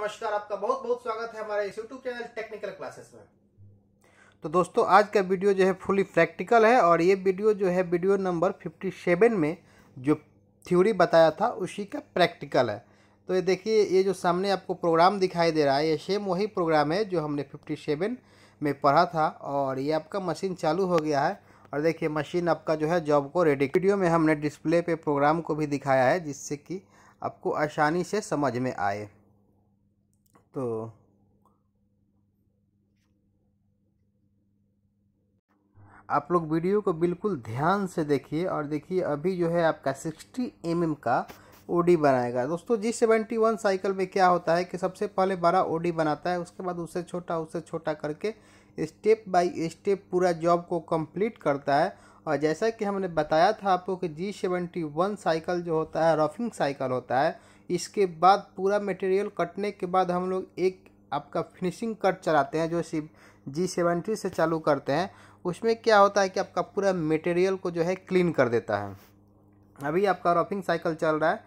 नमस्कार आपका बहुत बहुत स्वागत है हमारे इस यूट्यूब चैनल टेक्निकल क्लासेस में तो दोस्तों आज का वीडियो जो है फुली प्रैक्टिकल है और ये वीडियो जो है वीडियो नंबर फिफ्टी सेवन में जो थ्योरी बताया था उसी का प्रैक्टिकल है तो ये देखिए ये जो सामने आपको प्रोग्राम दिखाई दे रहा है ये सेम वही प्रोग्राम है जो हमने फिफ्टी सेवन में पढ़ा था और ये आपका मशीन चालू हो गया है और देखिए मशीन आपका जो है जॉब को रेडी वीडियो में हमने डिस्प्ले पे प्रोग्राम को भी दिखाया है जिससे कि आपको आसानी से समझ में आए तो आप लोग वीडियो को बिल्कुल ध्यान से देखिए और देखिए अभी जो है आपका 60 एम mm का ओडी बनाएगा दोस्तों जी सेवेंटी वन साइकिल में क्या होता है कि सबसे पहले बड़ा ओडी बनाता है उसके बाद उससे छोटा उससे छोटा करके स्टेप बाय स्टेप पूरा जॉब को कंप्लीट करता है और जैसा कि हमने बताया था आपको कि जी सेवेंटी वन साइकिल जो होता है रफिंग साइकिल होता है इसके बाद पूरा मटेरियल कटने के बाद हम लोग एक आपका फिनिशिंग कट चलाते हैं जो सिर्फ जी सेवेंटी से चालू करते हैं उसमें क्या होता है कि आपका पूरा मटेरियल को जो है क्लीन कर देता है अभी आपका रफिंग साइकिल चल रहा है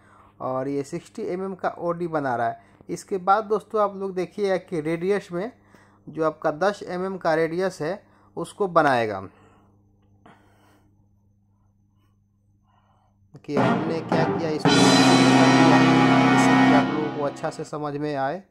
और ये सिक्सटी एम mm का ओ बना रहा है इसके बाद दोस्तों आप लोग देखिए कि रेडियस में जो आपका दस एम mm का रेडियस है उसको बनाएगा कि हमने क्या किया इसको जिससे कि आप लोगों को अच्छा से समझ में आए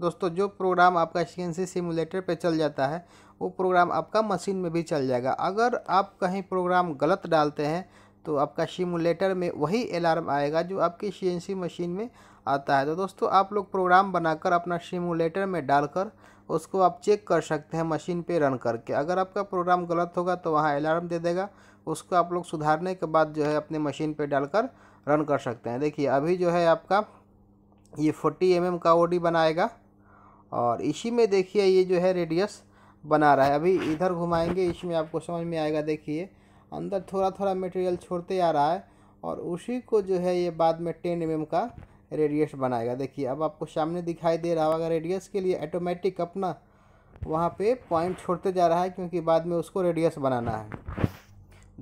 दोस्तों जो प्रोग्राम आपका सी सिमुलेटर पे चल जाता है वो प्रोग्राम आपका मशीन में भी चल जाएगा अगर आप कहीं प्रोग्राम गलत डालते हैं तो आपका सिमुलेटर में वही अलार्म आएगा जो आपकी सी मशीन में आता है तो दोस्तों आप लोग प्रोग्राम बनाकर अपना सिमुलेटर में डालकर उसको आप चेक कर सकते हैं मशीन पे रन करके अगर आपका प्रोग्राम गलत होगा तो वहाँ अलार्म दे देगा उसको आप लोग सुधारने के बाद जो है अपने मशीन पे डालकर रन कर सकते हैं देखिए अभी जो है आपका ये फोर्टी एम mm का ओ बनाएगा और इसी में देखिए ये जो है रेडियस बना रहा है अभी इधर घुमाएंगे इसमें आपको समझ में आएगा देखिए अंदर थोड़ा थोड़ा मटेरियल छोड़ते आ रहा है और उसी को जो है ये बाद में टेन एम का रेडियस बनाएगा देखिए अब आपको सामने दिखाई दे रहा होगा रेडियस के लिए ऑटोमेटिक अपना वहाँ पे पॉइंट छोड़ते जा रहा है क्योंकि बाद में उसको रेडियस बनाना है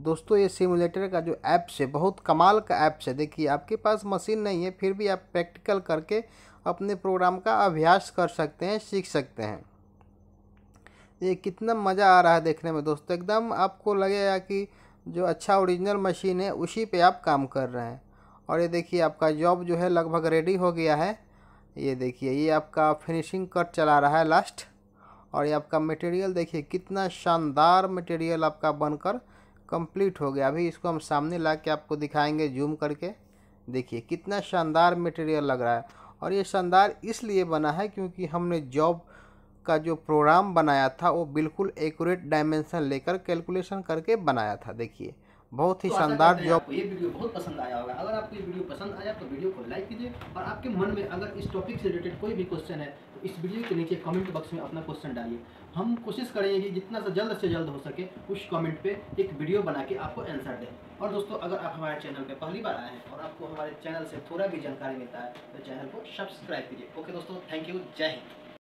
दोस्तों ये सिमुलेटर का जो ऐप्स है बहुत कमाल का ऐप्स है देखिए आपके पास मशीन नहीं है फिर भी आप प्रैक्टिकल करके अपने प्रोग्राम का अभ्यास कर सकते हैं सीख सकते हैं ये कितना मज़ा आ रहा है देखने में दोस्तों एकदम आपको लगेगा कि जो अच्छा ओरिजिनल मशीन है उसी पे आप काम कर रहे हैं और ये देखिए आपका जॉब जो है लगभग रेडी हो गया है ये देखिए ये आपका फिनिशिंग कट चला रहा है लास्ट और ये आपका मटेरियल देखिए कितना शानदार मटेरियल आपका बनकर कंप्लीट हो गया अभी इसको हम सामने ला के आपको दिखाएंगे जूम करके देखिए कितना शानदार मटेरियल लग रहा है और ये शानदार इसलिए बना है क्योंकि हमने जॉब का जो प्रोग्राम बनाया था वो बिल्कुल एक्यूरेट डायमेंशन लेकर कैलकुलेशन करके बनाया था देखिए बहुत ही तो शानदार जॉब ये वीडियो बहुत पसंद आया होगा अगर आपको ये वीडियो पसंद आया तो वीडियो को लाइक कीजिए और आपके मन में अगर इस टॉपिक से रिलेटेड कोई भी क्वेश्चन है तो इस वीडियो के नीचे कमेंट बॉक्स में अपना क्वेश्चन डालिए हम कोशिश करेंगे कि जितना सा जल्द से जल्द हो सके उस कमेंट पे एक वीडियो बना के आपको आंसर दें और दोस्तों अगर आप हमारे चैनल पर पहली बार आए हैं और आपको हमारे चैनल से थोड़ा भी जानकारी मिलता है तो चैनल को सब्सक्राइब कीजिए ओके दोस्तों थैंक यू जय हिंद